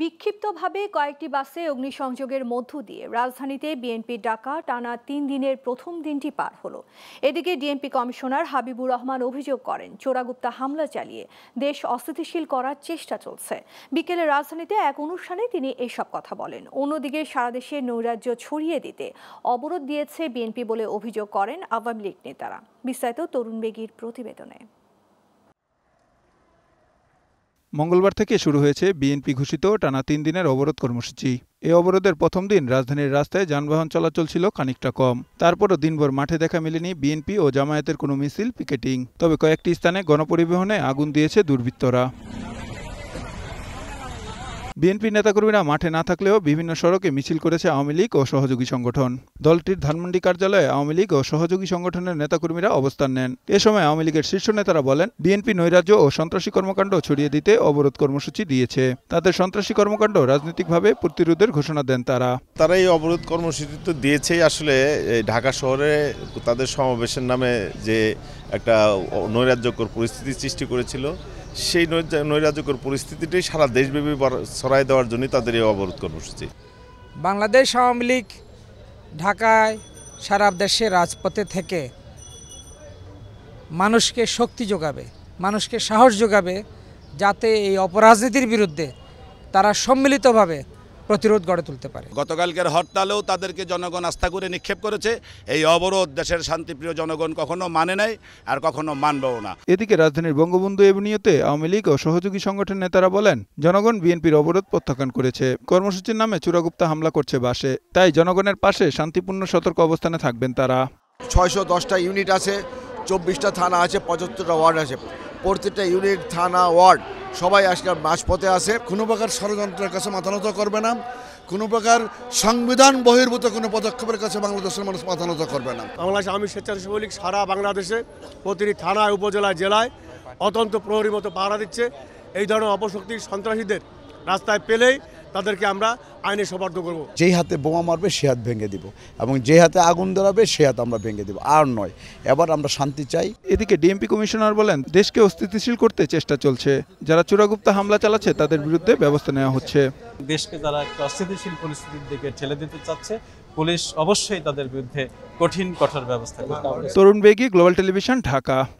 বিক্ষিপ্তভাবে কয়েকটি বাসে অগ্নিসংযোগের মধ্য দিয়ে রাজধানীতে বিএনপি ডাকা টানা তিন দিনের প্রথম দিনটি পার হলো এদিকে ডিএনপি কমিশনার হাবিবুর রহমান অভিযোগ করেন চোরাগুপ্তা হামলা চালিয়ে দেশ অস্থিতিশীল করার চেষ্টা চলছে বিকেলে রাজধানীতে এক অনুষ্ঠানে তিনি এসব কথা বলেন অন্যদিকে সারা দেশে নৈরাজ্য ছড়িয়ে দিতে অবরোধ দিয়েছে বিএনপি বলে অভিযোগ করেন আওয়ামী লীগ নেতারা বিস্তারিত তরুণ বেগীর প্রতিবেদনে মঙ্গলবার থেকে শুরু হয়েছে বিএনপি ঘোষিত টানা তিন দিনের অবরোধ কর্মসূচি এ অবরোধের প্রথম দিন রাজধানীর রাস্তায় যানবাহন চলাচল ছিল খানিকটা কম তারপরও দিনভর মাঠে দেখা মেলেনি বিএনপি ও জামায়াতের কোনো মিছিল পিকেটিং তবে কয়েকটি স্থানে গণপরিবহনে আগুন দিয়েছে দুর্বৃত্তরা বিএনপি নেতাকর্মীরা মাঠে না থাকলেও বিভিন্ন সড়কে মিছিল করেছে আওয়ামী লীগ ও সহযোগী সংগঠন দলটির ধানমন্ডি কার্যালয়ে আওয়ামী লীগ ও সহযোগী সংগঠনের নেতাকর্মীরা অবস্থান নেন এ সময় আওয়ামী লীগের শীর্ষ নেতারা বলেন বিএনপি নৈরাজ্য ও সন্ত্রাসী কর্মকাণ্ড ছড়িয়ে দিতে অবরোধ কর্মসূচি দিয়েছে তাদের সন্ত্রাসী কর্মকাণ্ড রাজনৈতিকভাবে প্রতিরোধের ঘোষণা দেন তারা তারা এই অবরোধ কর্মসূচি তো দিয়েছে আসলে ঢাকা শহরে তাদের সমাবেশের নামে যে একটা নৈরাজ্যকর পরিস্থিতি সৃষ্টি করেছিল সেই নৈরাজ্যকর পরিস্থিতিটি সারা দেশব্যাপী ছড়াই দেওয়ার জন্য তাদের এই অবরোধ কর্মসূচি বাংলাদেশ আওয়ামী লীগ ঢাকায় সারা দেশে রাজপথে থেকে মানুষকে শক্তি যোগাবে মানুষকে সাহস যোগাবে যাতে এই অপরাজনীতির বিরুদ্ধে তারা সম্মিলিতভাবে প্রতিরোধ গড়ে তুলতে পারে গতকালকের হরতালেও তাদেরকে জনগণ আস্থা করে নিক্ষেপ করেছে এই অবরোধ দেশের শান্তিপ্রিয় জনগণ কখনো মানে নাই আর কখনো মানবেও না এদিকে রাজধানীর বঙ্গবন্ধু এভিনিউতে আওয়ামী লীগ ও সহযোগী সংগঠনের নেতারা বলেন জনগণ বিএনপির অবরোধ প্রত্যাখ্যান করেছে কর্মসূচির নামে চূড়াগুপ্তা হামলা করছে বাসে তাই জনগণের পাশে শান্তিপূর্ণ সতর্ক অবস্থানে থাকবেন তারা ছয়শো দশটা ইউনিট আছে চব্বিশটা থানা আছে পঁচাত্তরটা ওয়ার্ড আছে প্রতিটা ইউনিট থানা ওয়ার্ড সবাই আজকে মাঝপথে আছে কোনো প্রকার ষড়যন্ত্রের কাছে মাথা নত করবে না কোনো প্রকার সংবিধান বহির্ভূত কোনো পদক্ষেপের কাছে বাংলাদেশের মানুষ মাথা নত করবে না বাংলাদেশ আমি স্বেচ্ছাসেবী লীগ সারা বাংলাদেশে প্রতিটি থানায় উপজেলায় জেলায় অত্যন্ত প্রহরী মতো পাহারা দিচ্ছে এই ধরনের অপশক্তি সন্ত্রাসীদের রাস্তায় পেলেই তাদেরকে আমরা আইনে সমর্থ করব যেই হাতে বোমা মারবে সে হাত ভেঙে দিব এবং যে হাতে আগুন ধরাবে সে হাত আমরা ভেঙে দিব আর নয় এবার আমরা শান্তি চাই এদিকে ডিএমপি কমিশনার বলেন দেশকে অস্থিতিশীল করতে চেষ্টা চলছে যারা চোরাগুপ্তা হামলা চালাচ্ছে তাদের বিরুদ্ধে ব্যবস্থা নেওয়া হচ্ছে দেশকে যারা একটা অস্থিতিশীল পরিস্থিতির দিকে ঠেলে দিতে চাচ্ছে পুলিশ অবশ্যই তাদের বিরুদ্ধে কঠিন কঠোর ব্যবস্থা তরুণ বেগী গ্লোবাল টেলিভিশন ঢাকা